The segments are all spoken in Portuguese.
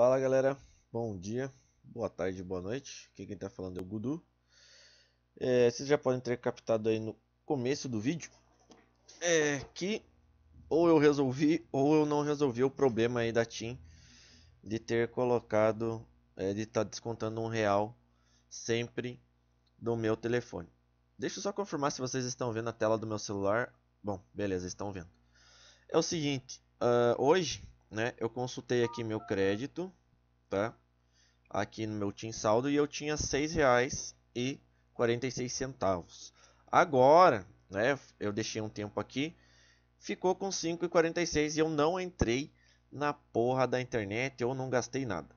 Fala galera, bom dia, boa tarde, boa noite. Aqui quem está falando é o Gudu. É, vocês já podem ter captado aí no começo do vídeo é, que ou eu resolvi ou eu não resolvi o problema aí da TIM de ter colocado, é, de estar tá descontando um real sempre do meu telefone. Deixa eu só confirmar se vocês estão vendo a tela do meu celular. Bom, beleza, estão vendo. É o seguinte, uh, hoje né? Eu consultei aqui meu crédito, tá? Aqui no meu Team Saldo e eu tinha R$ 6,46. Agora, né, eu deixei um tempo aqui, ficou com R$ 5,46 e eu não entrei na porra da internet, eu não gastei nada.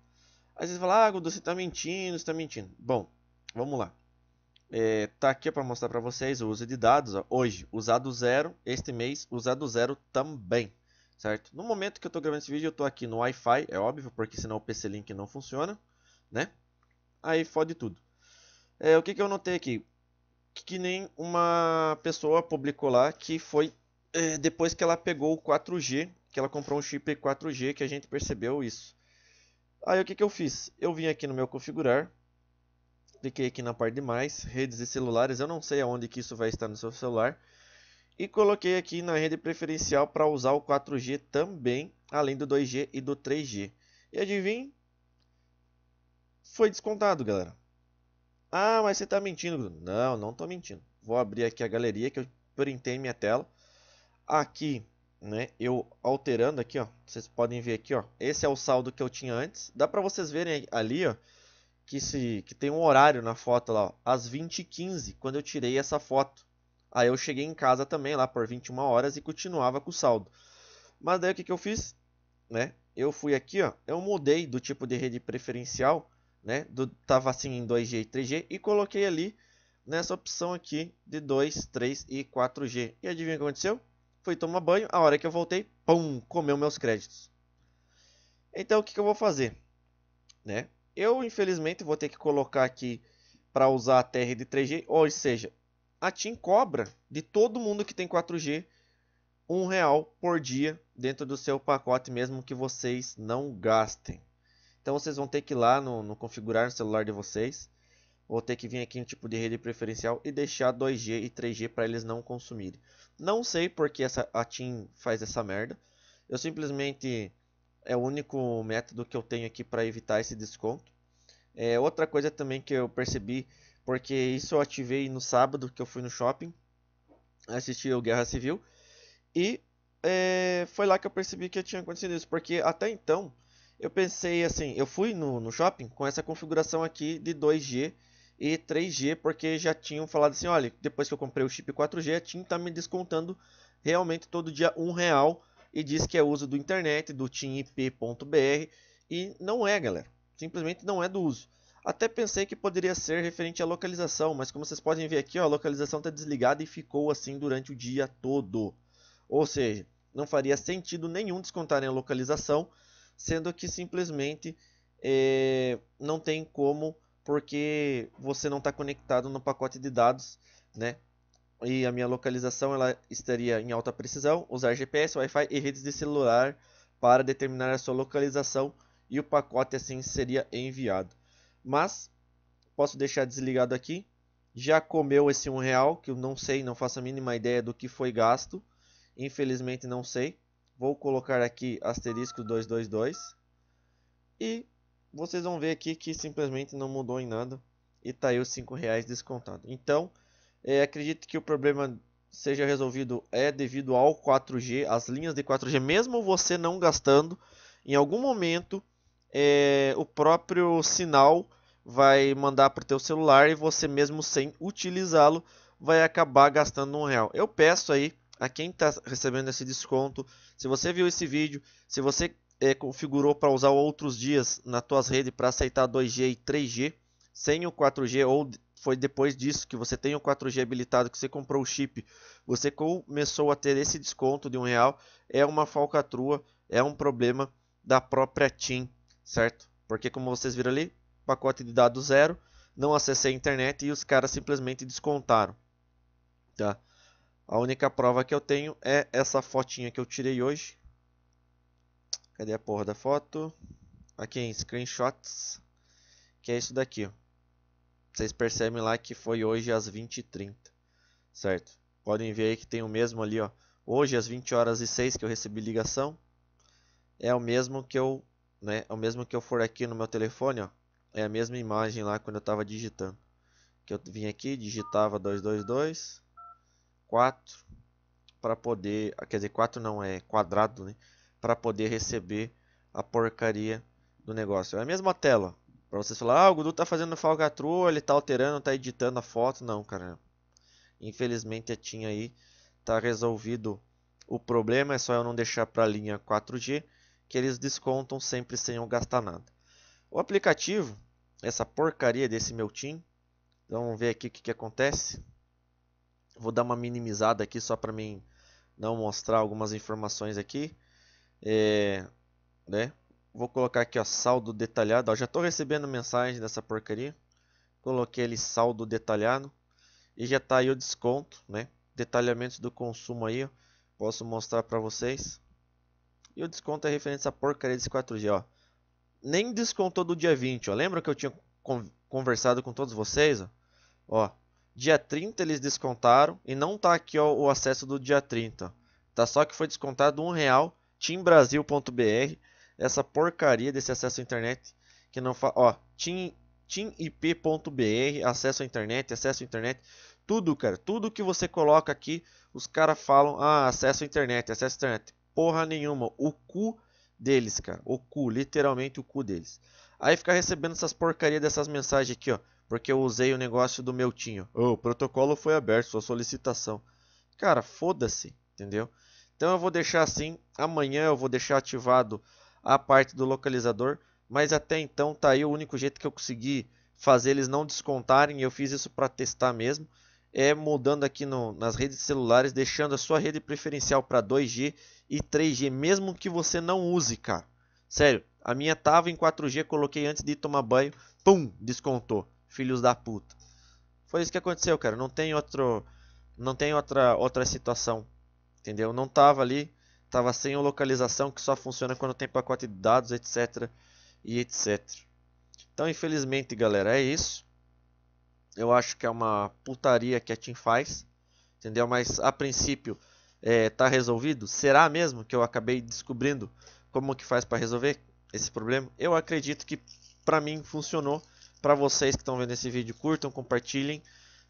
Aí vezes fala, ah, Gudu, você tá mentindo, você tá mentindo. Bom, vamos lá. É, tá aqui para mostrar para vocês o uso de dados. Ó. Hoje, usado zero. Este mês, usado zero também certo? No momento que eu estou gravando esse vídeo, eu estou aqui no Wi-Fi, é óbvio, porque senão o PC Link não funciona, né? Aí fode tudo. É, o que, que eu notei aqui? Que nem uma pessoa publicou lá que foi é, depois que ela pegou o 4G, que ela comprou um chip 4G, que a gente percebeu isso. Aí o que, que eu fiz? Eu vim aqui no meu configurar, cliquei aqui na parte de mais, redes e celulares, eu não sei aonde que isso vai estar no seu celular, e coloquei aqui na rede preferencial para usar o 4G também, além do 2G e do 3G. E adivinha? Foi descontado, galera. Ah, mas você está mentindo, Bruno. Não, não estou mentindo. Vou abrir aqui a galeria que eu printei minha tela. Aqui, né, eu alterando aqui, ó. Vocês podem ver aqui, ó. Esse é o saldo que eu tinha antes. Dá para vocês verem ali, ó. Que, se, que tem um horário na foto lá, ó, às 20h15, quando eu tirei essa foto. Aí eu cheguei em casa também lá por 21 horas e continuava com o saldo. Mas daí o que, que eu fiz? Né? Eu fui aqui, ó, eu mudei do tipo de rede preferencial, né? Do, tava assim em 2G e 3G e coloquei ali nessa opção aqui de 2, 3 e 4G. E adivinha o que aconteceu? Fui tomar banho, a hora que eu voltei, pum, comeu meus créditos. Então o que, que eu vou fazer? Né? Eu infelizmente vou ter que colocar aqui para usar a TR de 3G, ou seja, a TIM cobra de todo mundo que tem 4G um real por dia dentro do seu pacote, mesmo que vocês não gastem. Então vocês vão ter que ir lá no, no configurar no celular de vocês, ou ter que vir aqui no tipo de rede preferencial e deixar 2G e 3G para eles não consumirem. Não sei porque essa, a TIM faz essa merda. Eu simplesmente é o único método que eu tenho aqui para evitar esse desconto. É, outra coisa também que eu percebi porque isso eu ativei no sábado que eu fui no shopping assistir o Guerra Civil. E é, foi lá que eu percebi que tinha acontecido isso. Porque até então eu pensei assim: eu fui no, no shopping com essa configuração aqui de 2G e 3G, porque já tinham falado assim: olha, depois que eu comprei o chip 4G, a TIM está me descontando realmente todo dia um real e diz que é uso do internet, do TIMIP.br. E não é, galera. Simplesmente não é do uso. Até pensei que poderia ser referente à localização, mas como vocês podem ver aqui, ó, a localização está desligada e ficou assim durante o dia todo. Ou seja, não faria sentido nenhum descontar a localização, sendo que simplesmente é, não tem como, porque você não está conectado no pacote de dados, né? E a minha localização ela estaria em alta precisão, usar GPS, Wi-Fi e redes de celular para determinar a sua localização e o pacote assim seria enviado. Mas posso deixar desligado aqui. Já comeu esse um real que eu não sei, não faço a mínima ideia do que foi gasto. Infelizmente não sei. Vou colocar aqui asterisco 222 e vocês vão ver aqui que simplesmente não mudou em nada e tá aí os cinco reais descontado. Então, é, acredito que o problema seja resolvido é devido ao 4G, as linhas de 4G, mesmo você não gastando, em algum momento é, o próprio sinal vai mandar para o teu celular e você mesmo sem utilizá-lo vai acabar gastando um real. Eu peço aí a quem está recebendo esse desconto, se você viu esse vídeo, se você é, configurou para usar outros dias na tua rede para aceitar 2G e 3G, sem o 4G ou foi depois disso que você tem o 4G habilitado, que você comprou o chip, você começou a ter esse desconto de um real, é uma falcatrua, é um problema da própria TIM certo? Porque como vocês viram ali, pacote de dados zero, não acessei a internet e os caras simplesmente descontaram, tá? A única prova que eu tenho é essa fotinha que eu tirei hoje. Cadê a porra da foto? Aqui em screenshots, que é isso daqui, ó. Vocês percebem lá que foi hoje às 20h30, certo? Podem ver aí que tem o mesmo ali, ó. Hoje às 20 horas e 6 que eu recebi ligação, é o mesmo que eu né? O mesmo que eu for aqui no meu telefone, ó, é a mesma imagem lá quando eu estava digitando. Que eu vim aqui, digitava 222, 4, para poder, ah, quer dizer, 4 não é quadrado, né? Para poder receber a porcaria do negócio. É a mesma tela. Para vocês falar, ah, o Gudu tá fazendo falcatrua, ele tá alterando, tá editando a foto. Não, cara. Infelizmente tinha aí, tá resolvido o problema, é só eu não deixar para a linha 4G que eles descontam sempre sem eu gastar nada. O aplicativo, essa porcaria desse meu tim, então vamos ver aqui o que, que acontece. Vou dar uma minimizada aqui só para mim não mostrar algumas informações aqui. É, né? Vou colocar aqui ó, saldo detalhado. Ó, já estou recebendo mensagem dessa porcaria. Coloquei ali saldo detalhado. E já está aí o desconto, né? Detalhamento do consumo aí. Ó. Posso mostrar para vocês. E o desconto é referente a porcaria desse 4G, ó. Nem descontou do dia 20, ó. Lembra que eu tinha conversado com todos vocês, ó? ó dia 30 eles descontaram e não tá aqui ó, o acesso do dia 30. Tá só que foi descontado um real timbrasil.br, essa porcaria desse acesso à internet que não fala, ó, tim timip.br, acesso à internet, acesso à internet, tudo, cara, tudo que você coloca aqui, os caras falam, ah, acesso à internet, acesso à internet porra nenhuma. O cu deles, cara. O cu, literalmente o cu deles. Aí ficar recebendo essas porcaria dessas mensagens aqui, ó. Porque eu usei o negócio do meu tinho. Oh, o protocolo foi aberto, sua solicitação. Cara, foda-se, entendeu? Então eu vou deixar assim. Amanhã eu vou deixar ativado a parte do localizador. Mas até então tá aí o único jeito que eu consegui fazer eles não descontarem. Eu fiz isso para testar mesmo é mudando aqui no, nas redes celulares, deixando a sua rede preferencial para 2G e 3G, mesmo que você não use, cara. Sério, a minha tava em 4G, coloquei antes de tomar banho, pum, descontou. Filhos da puta. Foi isso que aconteceu, cara. Não tem outro, não tem outra outra situação, entendeu? Não tava ali, tava sem localização que só funciona quando tem pacote de dados, etc e etc. Então, infelizmente, galera, é isso. Eu acho que é uma putaria que a Team faz, entendeu? Mas a princípio é, tá resolvido. Será mesmo que eu acabei descobrindo como que faz para resolver esse problema? Eu acredito que para mim funcionou. Para vocês que estão vendo esse vídeo, curtam, compartilhem.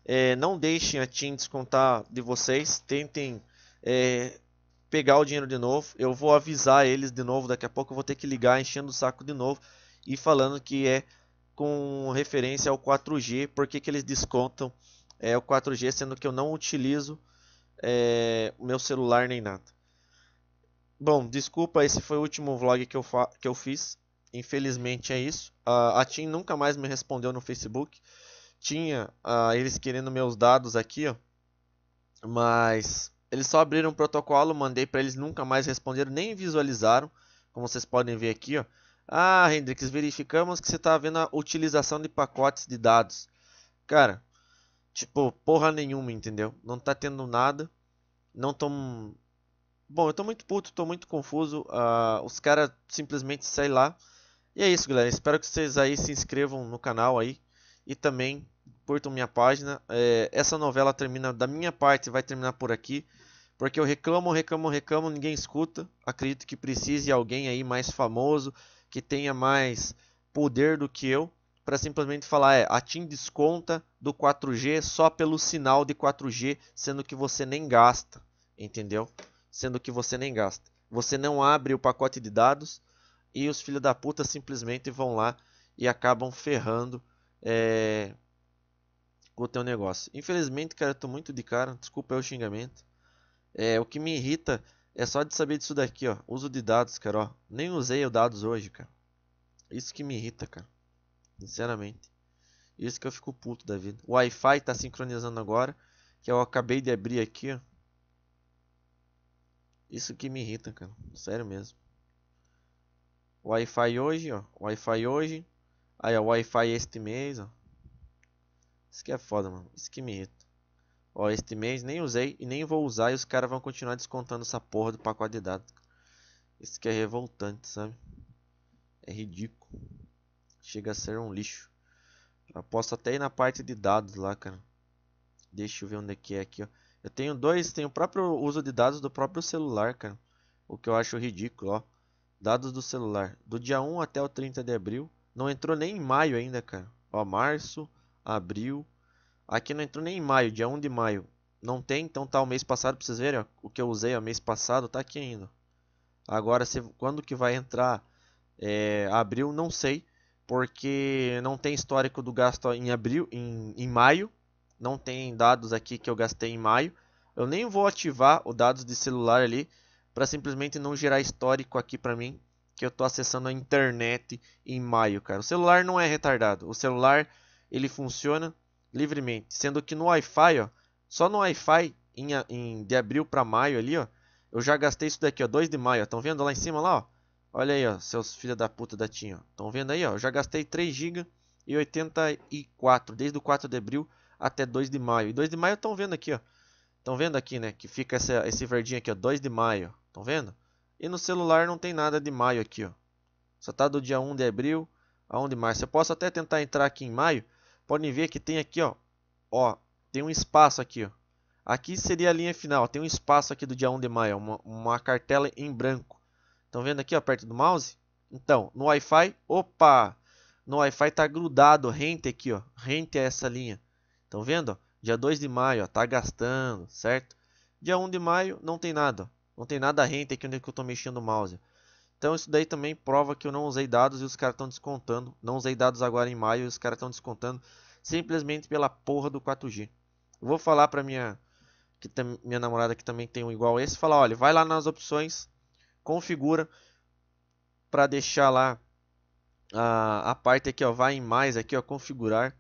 É, não deixem a TIM descontar de vocês, tentem é, pegar o dinheiro de novo. Eu vou avisar eles de novo, daqui a pouco eu vou ter que ligar enchendo o saco de novo e falando que é com referência ao 4G, por que, que eles descontam é, o 4G, sendo que eu não utilizo é, o meu celular nem nada. Bom, desculpa, esse foi o último vlog que eu, que eu fiz. Infelizmente é isso. A, a Tim nunca mais me respondeu no Facebook. Tinha eles querendo meus dados aqui, ó. Mas eles só abriram um protocolo, mandei para eles, nunca mais responderam, nem visualizaram, como vocês podem ver aqui, ó. Ah, Hendrix, verificamos que você está vendo a utilização de pacotes de dados. Cara, tipo, porra nenhuma, entendeu? Não tá tendo nada. Não tô, Bom, eu tô muito puto, tô muito confuso. Uh, os caras simplesmente saem lá. E é isso, galera. Espero que vocês aí se inscrevam no canal aí. E também curtam minha página. É, essa novela termina, da minha parte, vai terminar por aqui. Porque eu reclamo, reclamo, reclamo, ninguém escuta. Acredito que precise alguém aí mais famoso que tenha mais poder do que eu para simplesmente falar é a TIM desconta do 4G só pelo sinal de 4G, sendo que você nem gasta, entendeu? Sendo que você nem gasta. Você não abre o pacote de dados e os filhos da puta simplesmente vão lá e acabam ferrando é, o teu negócio. Infelizmente, cara, eu tô muito de cara, desculpa o xingamento. É, o que me irrita é só de saber disso daqui, ó. Uso de dados, cara, ó. Nem usei os dados hoje, cara. Isso que me irrita, cara. Sinceramente. Isso que eu fico puto da vida. O Wi-Fi tá sincronizando agora. Que eu acabei de abrir aqui, ó. Isso que me irrita, cara. Sério mesmo. Wi-Fi hoje, ó. Wi-Fi hoje. Aí, ó. Wi-Fi este mês, ó. Isso que é foda, mano. Isso que me irrita. Ó, este mês nem usei e nem vou usar e os caras vão continuar descontando essa porra do pacote de dados. Isso que é revoltante, sabe? É ridículo. Chega a ser um lixo. posso até ir na parte de dados lá, cara. Deixa eu ver onde é que é aqui, ó. Eu tenho dois, tenho o próprio uso de dados do próprio celular, cara. O que eu acho ridículo, ó. Dados do celular. Do dia 1 até o 30 de abril. Não entrou nem em maio ainda, cara. Ó, março, abril, Aqui não entrou nem em maio, dia 1 de maio. Não tem, então tá o mês passado pra vocês verem, ó, o que eu usei o mês passado tá aqui ainda. Agora, se, quando que vai entrar é, abril, não sei, porque não tem histórico do gasto em abril, em, em maio. Não tem dados aqui que eu gastei em maio. Eu nem vou ativar os dados de celular ali para simplesmente não gerar histórico aqui para mim que eu tô acessando a internet em maio, cara. O celular não é retardado. O celular ele funciona livremente. Sendo que no Wi-Fi, ó, só no Wi-Fi em, em, de abril para maio ali, ó, eu já gastei isso daqui, ó, 2 de maio, ó, tão vendo lá em cima lá, ó? Olha aí, ó, seus filha da puta da TIM, ó. Tão vendo aí, ó, eu já gastei 3 GB e 84 desde o 4 de abril até 2 de maio. E 2 de maio estão vendo aqui, ó. Estão vendo aqui, né, que fica essa, esse verdinho aqui, ó, 2 de maio. Estão vendo? E no celular não tem nada de maio aqui, ó. Só tá do dia 1 de abril a 1 de março. Eu posso até tentar entrar aqui em maio podem ver que tem aqui, ó, ó, tem um espaço aqui, ó. Aqui seria a linha final, tem um espaço aqui do dia 1 de maio, uma, uma cartela em branco. Estão vendo aqui, ó, perto do mouse? Então, no Wi-Fi, opa, no Wi-Fi tá grudado, rente aqui, ó, rente a é essa linha. Estão vendo? Ó? Dia 2 de maio, ó, tá gastando, certo? Dia 1 de maio não tem nada, ó. não tem nada rente aqui onde que eu tô mexendo o mouse. Então isso daí também prova que eu não usei dados e os caras estão descontando. Não usei dados agora em maio e os caras estão descontando simplesmente pela porra do 4G. Eu vou falar para minha que minha namorada que também tem um igual a esse, falar, olha, vai lá nas opções, configura para deixar lá a, a parte aqui, ó, vai em mais aqui, ó, configurar.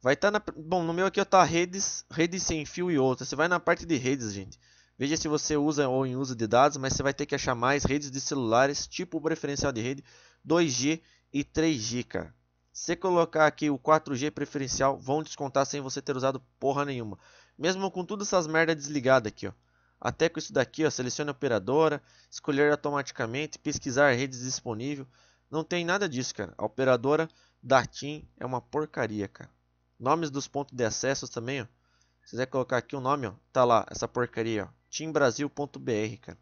Vai estar tá na, bom, no meu aqui eu tá redes, redes sem fio e outras. Você vai na parte de redes, gente. Veja se você usa ou em uso de dados, mas você vai ter que achar mais redes de celulares, tipo preferencial de rede 2G e 3G, cara. Se colocar aqui o 4G preferencial, vão descontar sem você ter usado porra nenhuma. Mesmo com todas essas merda desligada aqui, ó. Até com isso daqui, ó, selecione a operadora, escolher automaticamente, pesquisar redes disponíveis. Não tem nada disso, cara. A operadora da TIM é uma porcaria, cara. Nomes dos pontos de acesso também, ó. Se quiser colocar aqui o um nome, ó, tá lá essa porcaria, ó timbrasil.br, cara.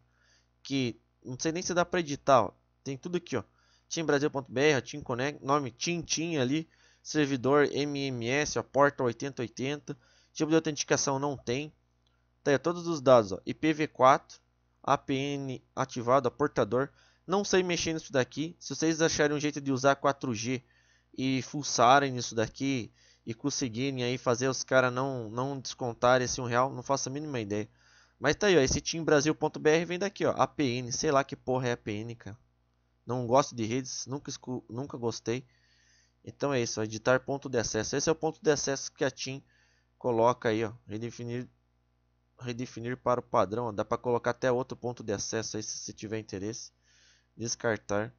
Que não sei nem se dá para editar, ó. Tem tudo aqui, ó. timbrasil.br, Team Connect, nome Team Team ali, servidor MMS, ó, porta 8080, tipo de autenticação não tem. Tá aí, todos os dados, ó. IPv4, APN ativado, ó, portador. Não sei mexer nisso daqui. Se vocês acharem um jeito de usar 4G e fuçarem nisso daqui e conseguirem aí fazer os caras não, não descontarem esse um real, não faço a mínima ideia. Mas tá aí, ó, esse teambrasil.br vem daqui, ó, APN, sei lá que porra é APN, cara. Não gosto de redes, nunca, nunca gostei. Então é isso, ó, editar ponto de acesso. Esse é o ponto de acesso que a TIM coloca aí, ó, redefinir, redefinir para o padrão. Ó, dá para colocar até outro ponto de acesso aí, se, se tiver interesse. Descartar.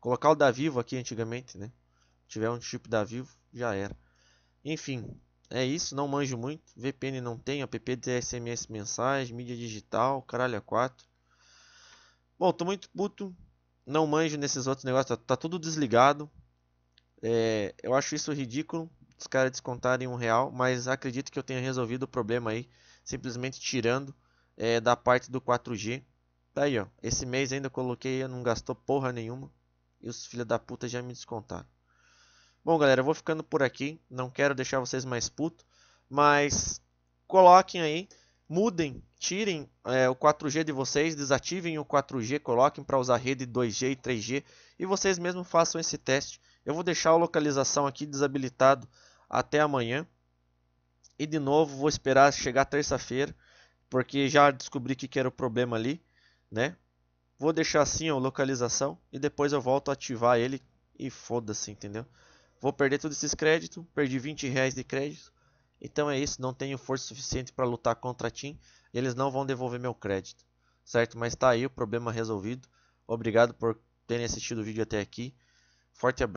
Colocar o da Vivo aqui antigamente, né? Se tiver um chip da Vivo, já era. Enfim, é isso, não manjo muito. VPN não tem, app de SMS mensagem, mídia digital, caralho, é a 4. Bom, tô muito puto. Não manjo nesses outros negócios, tá, tá tudo desligado. É, eu acho isso ridículo, os caras descontarem um real, mas acredito que eu tenha resolvido o problema aí, simplesmente tirando é, da parte do 4G. Tá aí, ó. Esse mês ainda eu coloquei, não gastou porra nenhuma. E os filha da puta já me descontaram. Bom, galera, eu vou ficando por aqui. Não quero deixar vocês mais puto, mas coloquem aí, mudem, tirem é, o 4G de vocês, desativem o 4G, coloquem para usar rede 2G e 3G e vocês mesmos façam esse teste. Eu vou deixar a localização aqui desabilitado até amanhã. E de novo, vou esperar chegar terça-feira, porque já descobri que era o problema ali, né? Vou deixar assim a localização e depois eu volto a ativar ele e foda-se, entendeu? Vou perder todos esses créditos. Perdi 20 reais de crédito. Então é isso. Não tenho força suficiente para lutar contra a TIM, Eles não vão devolver meu crédito. Certo? Mas tá aí o problema resolvido. Obrigado por terem assistido o vídeo até aqui. Forte abraço.